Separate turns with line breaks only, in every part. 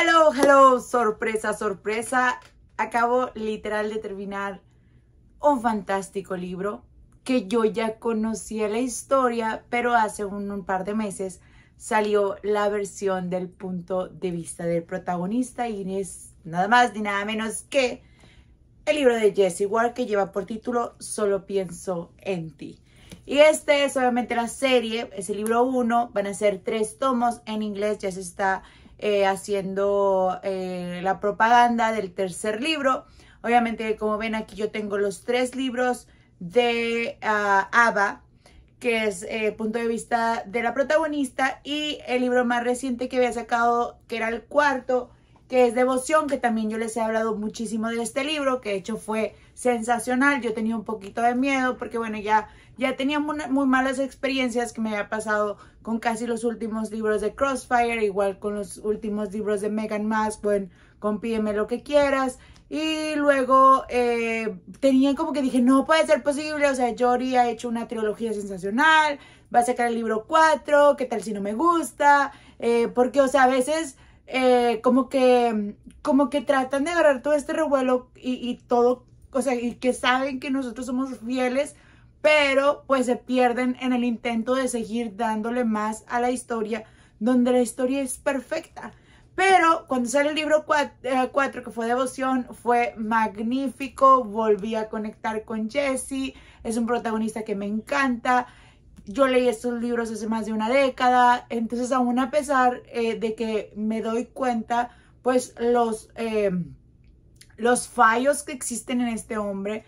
Hello, hello, sorpresa, sorpresa. Acabo literal de terminar un fantástico libro que yo ya conocía la historia, pero hace un, par de meses salió la versión del punto de vista del protagonista y es nada más ni nada menos que el libro de Jesse Ward que lleva por título Solo pienso en ti. Y este es obviamente la serie, es el libro 1, van a ser tres tomos en inglés, ya se está eh, haciendo eh, la propaganda del tercer libro. Obviamente, como ven aquí, yo tengo los tres libros de ah, Ava, que es el eh, punto de vista de la protagonista, y el libro más reciente que había sacado, que era el cuarto, que es Devoción, que también yo les he hablado muchísimo de este libro, que de hecho fue sensacional. Yo tenía un poquito de miedo porque, bueno, ya, ya tenía muy malas experiencias que me había pasado con casi los últimos libros de Crossfire, igual con los últimos libros de Megan Mask, bueno, compíeme lo que quieras. Y luego eh, tenía como que dije, no puede ser posible, o sea, Jory ha hecho una trilogía sensacional, va a sacar el libro 4, ¿qué tal si no me gusta? Eh, porque, o sea, a veces eh, como que como que tratan de agarrar todo este revuelo y, y todo, o sea, y que saben que nosotros somos fieles pero pues se pierden en el intento de seguir dándole más a la historia, donde la historia es perfecta. Pero cuando sale el libro 4, eh, que fue Devoción, fue magnífico, volví a conectar con Jesse, es un protagonista que me encanta, yo leí estos libros hace más de una década, entonces aún a pesar eh, de que me doy cuenta, pues los eh, fallos que existen en este hombre,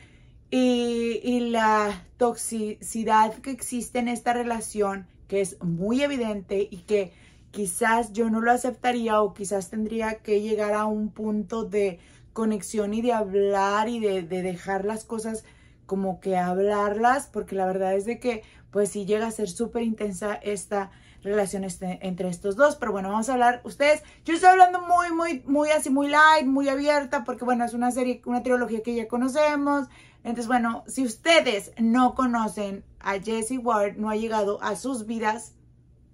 y, la toxicidad que existe en esta relación, que es muy evidente y que quizás yo no lo aceptaría o quizás tendría que llegar a un punto de conexión y de hablar y de, dejar las cosas como que hablarlas, porque la verdad es de que pues sí llega a ser súper intensa esta relación este, entre estos dos, pero bueno, vamos a hablar ustedes, yo estoy hablando muy, muy, muy así, muy light, muy abierta, porque bueno, es una serie, una trilogía que ya conocemos, entonces, bueno, si ustedes no conocen a Jesse Ward, no ha llegado a sus vidas,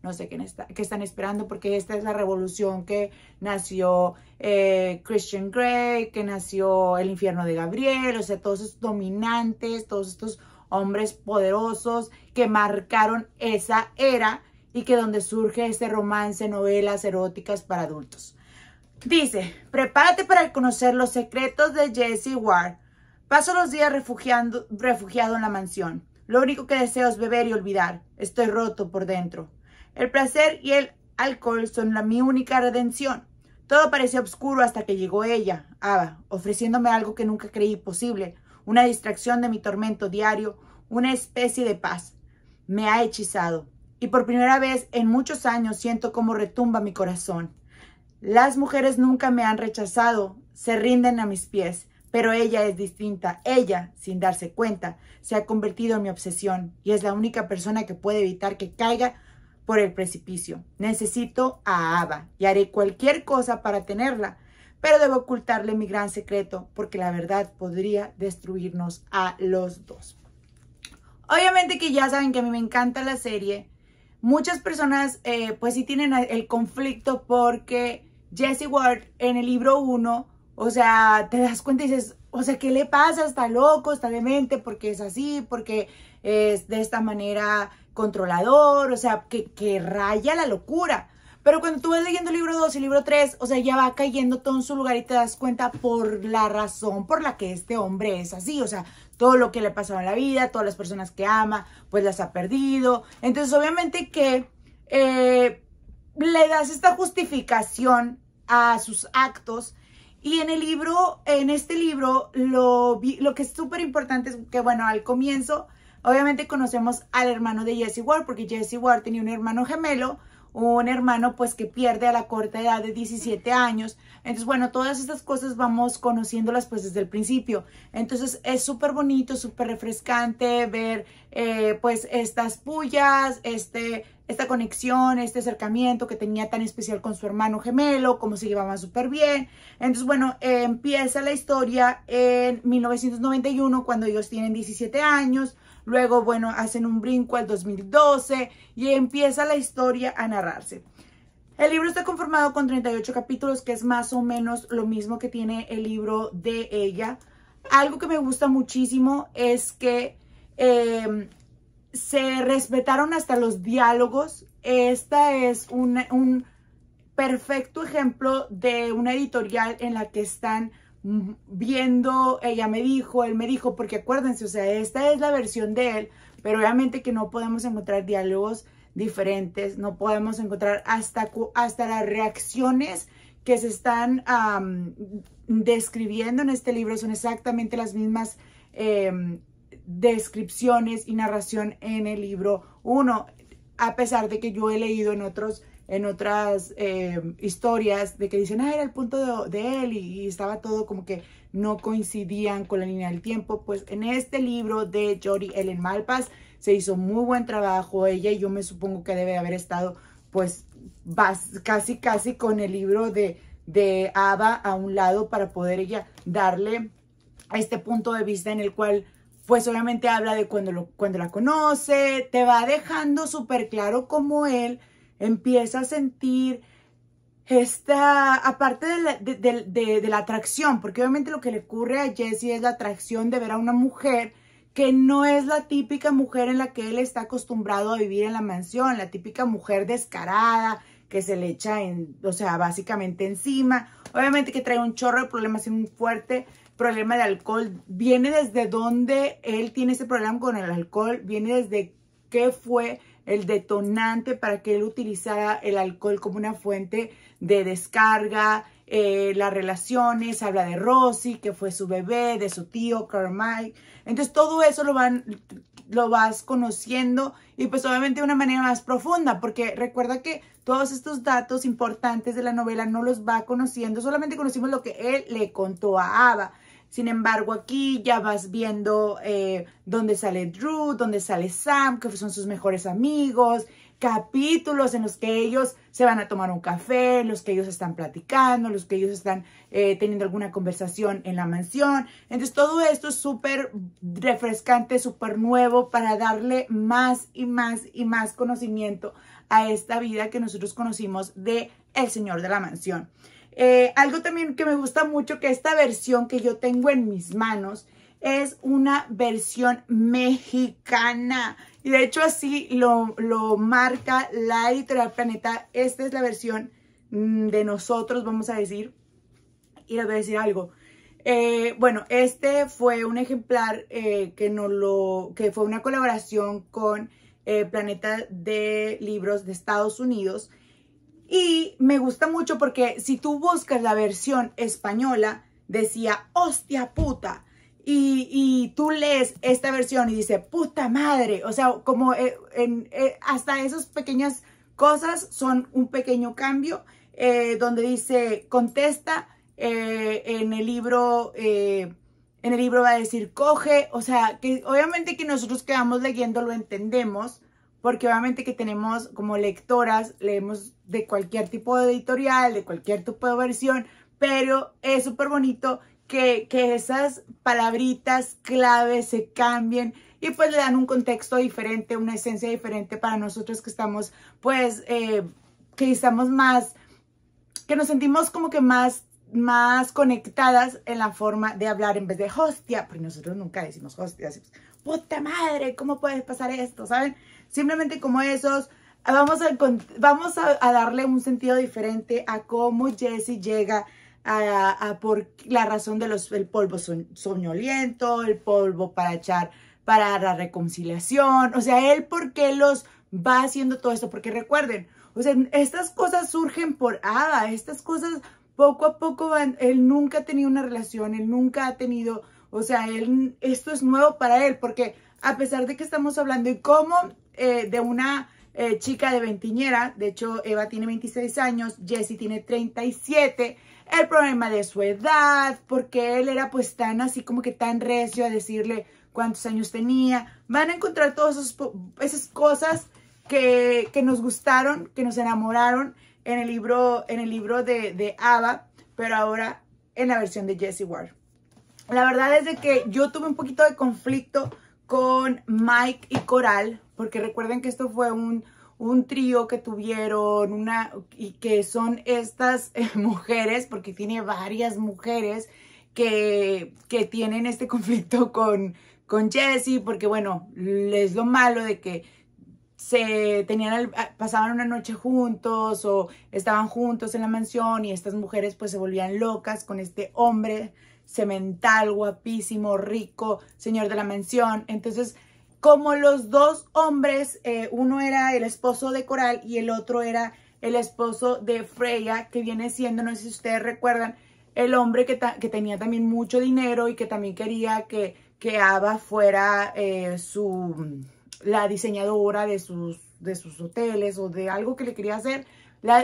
no sé qué, están esperando, porque esta es la revolución que nació eh, Christian Grey, que nació El infierno de Gabriel, o sea, todos estos dominantes, todos estos hombres poderosos que marcaron esa era y que donde surge ese romance, novelas eróticas para adultos. Dice, prepárate para conocer los secretos de Jesse Ward Paso los días refugiado en la mansión. Lo único que deseo es beber y olvidar. Estoy roto por dentro. El placer y el alcohol son la, mi única redención. Todo parecía oscuro hasta que llegó ella, Ava, ofreciéndome algo que nunca creí posible, una distracción de mi tormento diario, una especie de paz. Me ha hechizado y por primera vez en muchos años siento cómo retumba mi corazón. Las mujeres nunca me han rechazado, se rinden a mis pies. Pero ella es distinta. Ella, sin darse cuenta, se ha convertido en mi obsesión y es la única persona que puede evitar que caiga por el precipicio. Necesito a Ava y haré cualquier cosa para tenerla, pero debo ocultarle mi gran secreto porque la verdad podría destruirnos a los dos. Obviamente que ya saben que a mí me encanta la serie. Muchas personas eh, pues sí tienen el conflicto porque Jesse Ward en el libro 1 o sea, te das cuenta y dices, o sea, ¿qué le pasa? Está loco, está demente, porque es así, porque es de esta manera controlador, o sea, que, raya la locura. Pero cuando tú vas leyendo el libro 2 y el libro 3, o sea, ya va cayendo todo en su lugar y te das cuenta por la razón por la que este hombre es así. O sea, todo lo que le ha pasado en la vida, todas las personas que ama, pues las ha perdido. Entonces, obviamente que eh, le das esta justificación a sus actos y en el libro, en este libro, lo, lo que es súper importante es que, bueno, al comienzo, obviamente conocemos al hermano de Jesse Ward, porque Jesse Ward tenía un hermano gemelo, un hermano pues que pierde a la corta edad de 17 años. Entonces, bueno, todas estas cosas vamos conociéndolas pues desde el principio. Entonces es súper bonito, súper refrescante ver eh, pues estas pullas, este, esta conexión, este acercamiento que tenía tan especial con su hermano gemelo, cómo se llevaban súper bien. Entonces, bueno, empieza la historia en 1991 cuando ellos tienen 17 años. Luego, bueno, hacen un brinco al 2012 y empieza la historia a narrarse. El libro está conformado con 38 capítulos, que es más o menos lo mismo que tiene el libro de ella. Algo que me gusta muchísimo es que Em, se respetaron hasta los diálogos. Esta es un perfecto ejemplo de una editorial en la que están viendo, ella me dijo, él me dijo, porque acuérdense, o sea, esta es la versión de él, pero obviamente que no podemos encontrar diálogos diferentes, no podemos encontrar hasta, hasta las reacciones que se están describiendo en este libro, son exactamente las mismas em, descripciones y narración en el libro 1, a pesar de que yo he leído en otros en otras eh, historias de que dicen, ah, era el punto de, él y, estaba todo como que no coincidían con la línea del tiempo, pues en este libro de Jory Ellen Malpas se hizo muy buen trabajo ella y yo me supongo que debe haber estado pues casi casi con el libro de, de Ava a un lado para poder ella darle este punto de vista en el cual pues obviamente habla de cuando, lo, cuando la conoce, te va dejando súper claro cómo él empieza a sentir esta, aparte de la, atracción, porque obviamente lo que le ocurre a Jesse es la atracción de ver a una mujer que no es la típica mujer en la que él está acostumbrado a vivir en la mansión, la típica mujer descarada que se le echa, en, o sea, básicamente encima. Obviamente que trae un chorro de problemas y muy fuerte, problema de alcohol, viene desde dónde él tiene ese problema con el alcohol, viene desde qué fue el detonante para que él utilizara el alcohol como una fuente de descarga, eh, las relaciones, habla de Rosy, que fue su bebé, de su tío, Carmike. Entonces todo eso lo, van, lo vas conociendo y pues obviamente de una manera más profunda, porque recuerda que todos estos datos importantes de la novela no los va conociendo, solamente conocimos lo que él le contó a Ava. Sin embargo, aquí ya vas viendo eh, dónde sale Drew, dónde sale Sam, que son sus mejores amigos, capítulos en los que ellos se van a tomar un café, los que ellos están platicando, los que ellos están eh, teniendo alguna conversación en la mansión. Entonces todo esto es súper refrescante, súper nuevo para darle más y más y más conocimiento a esta vida que nosotros conocimos de El Señor de la Mansión. Eh, algo también que me gusta mucho que esta versión que yo tengo en mis manos es una versión mexicana. Y de hecho así lo, marca la editorial Planeta. Esta es la versión mm, de nosotros, vamos a decir. Y les voy a decir algo. Eh, bueno, este fue un ejemplar eh, que, no lo, que fue una colaboración con Planeta de Libros de Estados Unidos. Y me gusta mucho porque si tú buscas la versión española, decía, hostia puta. Y, tú lees esta versión y dice, puta madre. O sea, como eh, eh, hasta esas pequeñas cosas son un pequeño cambio eh, donde dice, contesta. en el libro... en el libro va a decir coge, o sea, que obviamente que nosotros que vamos leyendo lo entendemos, porque obviamente que tenemos como lectoras, leemos de cualquier tipo de editorial, de cualquier tipo de versión, pero es súper bonito que, que, esas palabritas claves se cambien y pues le dan un contexto diferente, una esencia diferente para nosotros que estamos pues, eh, que estamos más, que nos sentimos como que más más conectadas en la forma de hablar en vez de hostia, porque nosotros nunca decimos hostia, decimos, puta madre, ¿cómo puedes pasar esto? ¿Saben? Simplemente como esos, vamos a, vamos a, darle un sentido diferente a cómo Jesse llega a, por la razón del polvo soñoliento, el polvo para echar, para la reconciliación. O sea, él por qué los va haciendo todo esto. Porque recuerden, o sea, estas cosas surgen por Ada, estas cosas poco a poco van, él nunca ha tenido una relación, él nunca ha tenido, o sea, él, esto es nuevo para él, porque a pesar de que estamos hablando y cómo eh, de una eh, chica de ventiñera, de hecho Eva tiene 26 años, Jesse tiene 37, el problema de su edad, porque él era pues tan así como que tan recio a decirle cuántos años tenía, van a encontrar todas esas cosas que, nos gustaron, que nos enamoraron en el libro, en el libro de, Ava, pero ahora en la versión de Jesse Ward. La verdad es de que yo tuve un poquito de conflicto con Mike y Coral, porque recuerden que esto fue un, un trío que tuvieron, una, y que son estas eh, mujeres, porque tiene varias mujeres que, que tienen este conflicto con, con Jesse, porque bueno, es lo malo de que se tenían pasaban una noche juntos o estaban juntos en la mansión y estas mujeres pues se volvían locas con este hombre semental, guapísimo, rico, señor de la mención. Entonces, como los dos hombres, eh, uno era el esposo de Coral y el otro era el esposo de Freya, que viene siendo, no sé si ustedes recuerdan, el hombre que, tenía también mucho dinero y que también quería que, que Ava fuera eh, su, la diseñadora de sus de sus hoteles o de algo que le quería hacer.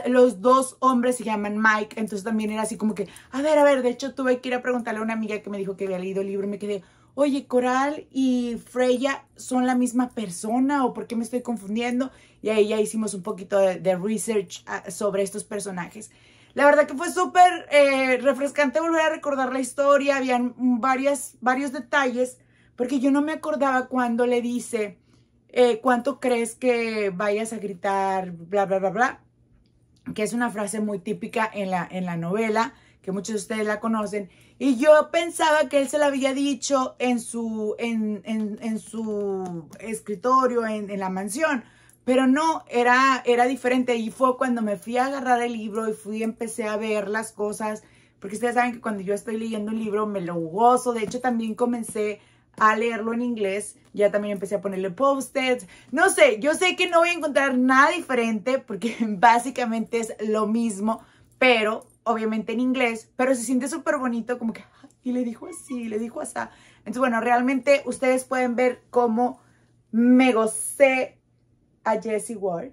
los dos hombres se llaman Mike, entonces también era así como que, a ver, a ver, de hecho tuve que ir a preguntarle a una amiga que me dijo que había leído el libro y me quedé, oye, Coral y Freya son la misma persona o por qué me estoy confundiendo. Y ahí ya hicimos un poquito de, research ah, sobre estos personajes. La verdad que fue súper eh, refrescante volver a recordar la historia, habían varias, varios detalles, porque yo no me acordaba cuando le dice eh, cuánto crees que vayas a gritar, bla, bla, bla, bla, que es una frase muy típica en la, en la novela, que muchos de ustedes la conocen, y yo pensaba que él se la había dicho en su, en, en, en su escritorio, en, en, la mansión, pero no, era, era diferente, y fue cuando me fui a agarrar el libro y fui, empecé a ver las cosas, porque ustedes saben que cuando yo estoy leyendo un libro me lo gozo, de hecho también comencé a leerlo en inglés. Ya también empecé a ponerle post-its. No sé, yo sé que no voy a encontrar nada diferente porque básicamente es lo mismo, pero obviamente en inglés. Pero se siente súper bonito como que, ah, y le dijo así, y le dijo así. Entonces, bueno, realmente ustedes pueden ver cómo me gocé a Jessie Ward.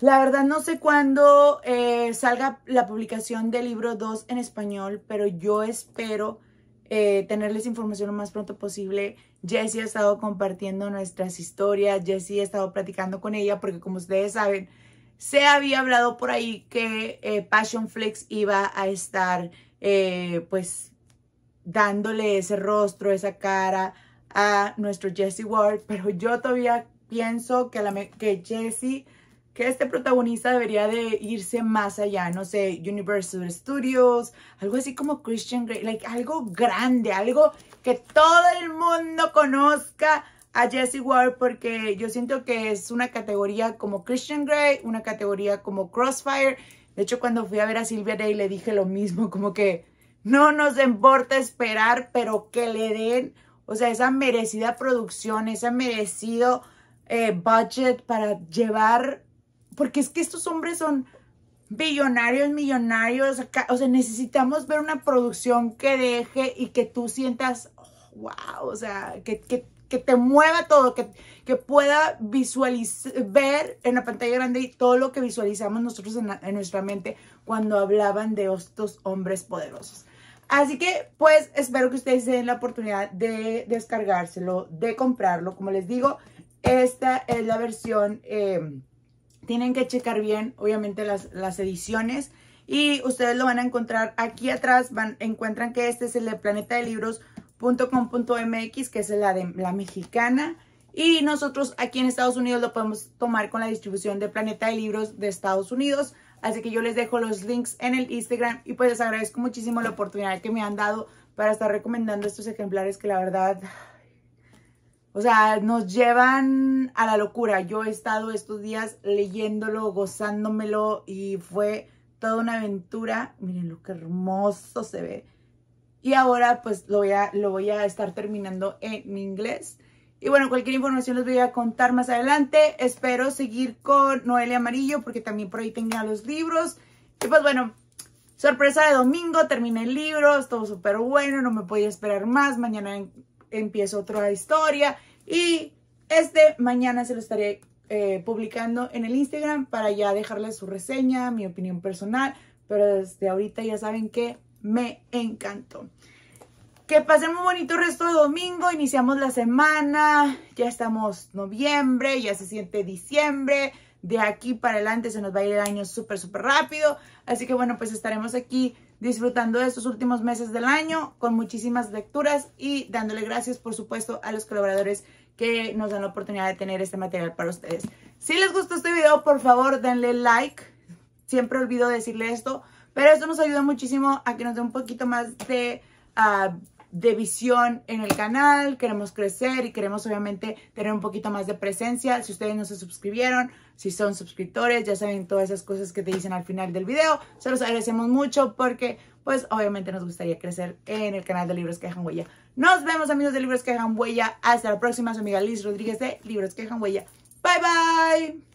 La verdad no sé cuándo eh, salga la publicación del libro 2 en español, pero yo espero eh, tenerles información lo más pronto posible. Jessie ha estado compartiendo nuestras historias, Jessie ha estado platicando con ella, porque como ustedes saben, se había hablado por ahí que eh, Flex iba a estar eh, pues dándole ese rostro, esa cara a nuestro Jessie Ward, pero yo todavía pienso que, la, que que este protagonista debería de irse más allá, no sé, Universal Studios, algo así como Christian Grey, like algo grande, algo que todo el mundo conozca a Jesse Ward porque yo siento que es una categoría como Christian Grey, una categoría como Crossfire. De hecho, cuando fui a ver a Silvia Day le dije lo mismo, como que no nos importa esperar, pero que le den, o sea, esa merecida producción, ese merecido eh, budget para llevar porque es que estos hombres son billonarios, millonarios, o sea, necesitamos ver una producción que deje y que tú sientas, wow, o sea, que, te mueva todo, que, que pueda visualizar, ver en la pantalla grande todo lo que visualizamos nosotros en, nuestra mente cuando hablaban de estos hombres poderosos. Así que, pues, espero que ustedes den la oportunidad de descargárselo, de comprarlo. Como les digo, esta es la versión... Em, tienen que checar bien, obviamente, las, ediciones. Y ustedes lo van a encontrar aquí atrás. Van, encuentran que este es el de planetadelibros.com.mx, que es la de la mexicana. Y nosotros aquí en Estados Unidos lo podemos tomar con la distribución de Planeta de Libros de Estados Unidos. Así que yo les dejo los links en el Instagram y pues les agradezco muchísimo la oportunidad que me han dado para estar recomendando estos ejemplares que la verdad o sea, nos llevan a la locura. Yo he estado estos días leyéndolo, gozándomelo y fue toda una aventura. Miren lo que hermoso se ve. Y ahora pues lo voy a, lo voy a estar terminando en inglés. Y bueno, cualquier información les voy a contar más adelante. Espero seguir con Noelia Amarillo porque también por ahí tenía los libros. Y pues bueno, sorpresa de domingo, terminé el libro, estuvo súper bueno, no me podía esperar más. Mañana empiezo otra historia y este mañana se lo estaré eh, publicando en el Instagram para ya dejarles su reseña, mi opinión personal, pero desde ahorita ya saben que me encantó. Que pasen un bonito resto de domingo, iniciamos la semana, ya estamos noviembre, ya se siente diciembre, de aquí para adelante se nos va a ir el año súper, súper rápido. Así que bueno, pues estaremos aquí disfrutando de estos últimos meses del año con muchísimas lecturas y dándole gracias, por supuesto, a los colaboradores que nos dan la oportunidad de tener este material para ustedes. Si les gustó este video, por favor, denle like. Siempre olvido decirle esto, pero esto nos ayuda muchísimo a que nos dé un poquito más de... Ah, de visión en el canal, queremos crecer y queremos obviamente tener un poquito más de presencia. Si ustedes no se suscribieron, si son suscriptores, ya saben todas esas cosas que te dicen al final del video. Se los agradecemos mucho porque pues obviamente nos gustaría crecer en el canal de Libros que dejan huella. Nos vemos amigos de Libros que dejan huella. Hasta la próxima, soy amiga Liz Rodríguez de Libros que dejan huella. Bye bye.